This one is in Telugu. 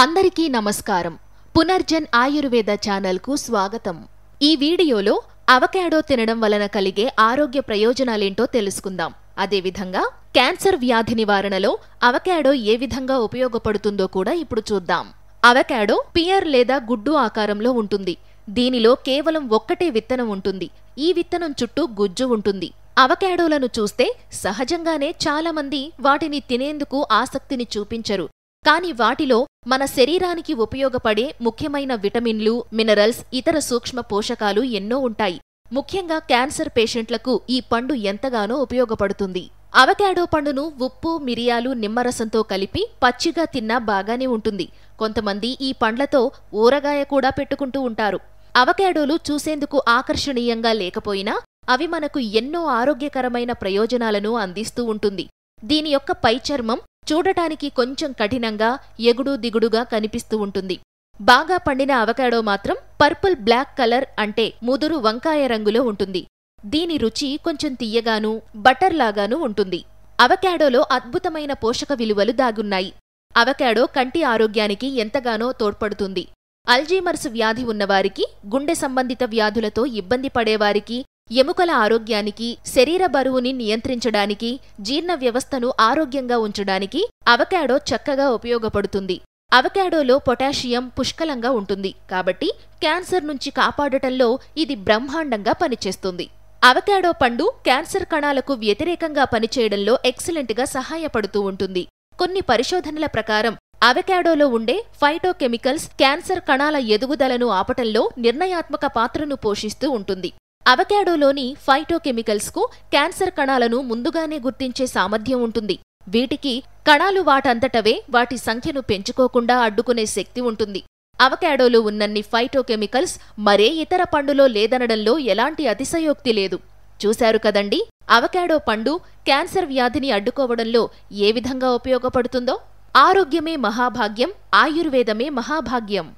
అందరికీ నమస్కారం పునర్జన్ ఆయుర్వేద ఛానల్కు స్వాగతం ఈ వీడియోలో అవకాడో తినడం వలన కలిగే ఆరోగ్య ప్రయోజనాలేంటో తెలుసుకుందాం అదేవిధంగా క్యాన్సర్ వ్యాధి నివారణలో అవకాడో ఏ విధంగా ఉపయోగపడుతుందో కూడా ఇప్పుడు చూద్దాం అవకాడో పియర్ లేదా గుడ్డు ఆకారంలో ఉంటుంది దీనిలో కేవలం ఒక్కటే విత్తనం ఉంటుంది ఈ విత్తనం చుట్టూ గుజ్జు ఉంటుంది అవకాడోలను చూస్తే సహజంగానే చాలామంది వాటిని తినేందుకు ఆసక్తిని చూపించరు కానీ వాటిలో మన శరీరానికి ఉపయోగపడే ముఖ్యమైన విటమిన్లు మినరల్స్ ఇతర సూక్ష్మ పోషకాలు ఎన్నో ఉంటాయి ముఖ్యంగా క్యాన్సర్ పేషెంట్లకు ఈ పండు ఎంతగానో ఉపయోగపడుతుంది అవకాడో పండును ఉప్పు మిరియాలు నిమ్మరసంతో కలిపి పచ్చిగా తిన్నా బాగానే ఉంటుంది కొంతమంది ఈ పండ్లతో ఊరగాయ కూడా పెట్టుకుంటూ ఉంటారు అవకాడోలు చూసేందుకు ఆకర్షణీయంగా లేకపోయినా అవి మనకు ఎన్నో ఆరోగ్యకరమైన ప్రయోజనాలను అందిస్తూ ఉంటుంది దీని యొక్క పై చర్మం చూడటానికి కొంచెం కఠినంగా ఎగుడు దిగుడుగా కనిపిస్తూ ఉంటుంది బాగా పండిన అవకాడో మాత్రం పర్పుల్ బ్లాక్ కలర్ అంటే ముదురు వంకాయ రంగులో ఉంటుంది దీని రుచి కొంచెం తీయగానూ బటర్లాగానూ ఉంటుంది అవకాడోలో అద్భుతమైన పోషక విలువలు దాగున్నాయి అవకాడో కంటి ఆరోగ్యానికి ఎంతగానో తోడ్పడుతుంది అల్జీమర్స్ వ్యాధి ఉన్నవారికి గుండె సంబంధిత వ్యాధులతో ఇబ్బంది పడేవారికి ఎముకల ఆరోగ్యానికి శరీర బరువుని నియంత్రించడానికి జీర్ణ వ్యవస్థను ఆరోగ్యంగా ఉంచడానికి అవకాడో చక్కగా ఉపయోగపడుతుంది అవకాడోలో పొటాషియం పుష్కలంగా ఉంటుంది కాబట్టి క్యాన్సర్ నుంచి కాపాడటంలో ఇది బ్రహ్మాండంగా పనిచేస్తుంది అవకాడో పండు క్యాన్సర్ కణాలకు వ్యతిరేకంగా పనిచేయడంలో ఎక్సలెంట్గా సహాయపడుతూ ఉంటుంది కొన్ని పరిశోధనల ప్రకారం అవకాడోలో ఉండే ఫైటోకెమికల్స్ క్యాన్సర్ కణాల ఎదుగుదలను ఆపటంలో నిర్ణయాత్మక పాత్రను పోషిస్తూ ఉంటుంది అవకాడోలోని కు క్యాన్సర్ కణాలను ముందుగానే గుర్తించే సామర్థ్యం ఉంటుంది వీటికి కణాలు వాటంతటవే వాటి సంఖ్యను పెంచుకోకుండా అడ్డుకునే శక్తి ఉంటుంది అవకాడోలో ఉన్నన్ని ఫైటోకెమికల్స్ మరే ఇతర పండులో లేదనడంలో ఎలాంటి అతిశయోక్తి లేదు చూశారు కదండి అవకాడో పండు క్యాన్సర్ వ్యాధిని అడ్డుకోవడంలో ఏ విధంగా ఉపయోగపడుతుందో ఆరోగ్యమే మహాభాగ్యం ఆయుర్వేదమే మహాభాగ్యం